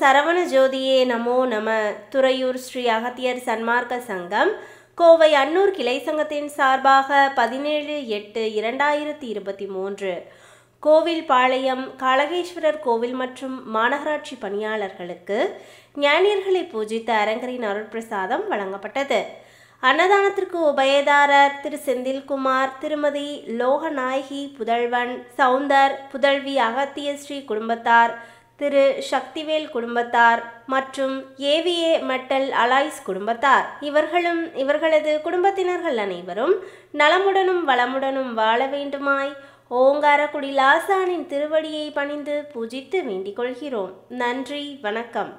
சரவண ஜோதியே நமோ நம துறையூர் ஸ்ரீ அகத்தியர் சன்மார்க்க சங்கம் கோவை அன்னூர் கிளை சங்கத்தின் சார்பாக பதினேழு எட்டு இரண்டாயிரத்தி இருபத்தி மூன்று கோவில் பாளையம் காளகேஸ்வரர் கோவில் மற்றும் மாநகராட்சி பணியாளர்களுக்கு ஞானியர்களை பூஜித்த அரங்கரின் அருட்பிரசாதம் வழங்கப்பட்டது அன்னதானத்திற்கு உபயதாரர் திரு செந்தில்குமார் திருமதி லோகநாயகி புதல்வன் சவுந்தர் புதல்வி அகத்திய ஸ்ரீ குடும்பத்தார் திரு சக்திவேல் குடும்பத்தார் மற்றும் ஏவிஏ மெட்டல் அலாய்ஸ் குடும்பத்தார் இவர்களும் இவர்களது குடும்பத்தினர்கள் அனைவரும் நலமுடனும் வளமுடனும் வாழ வேண்டுமாய் ஓங்காரக்குடி லாசானின் திருவடியை பணிந்து பூஜித்து வேண்டிக் கொள்கிறோம் நன்றி வணக்கம்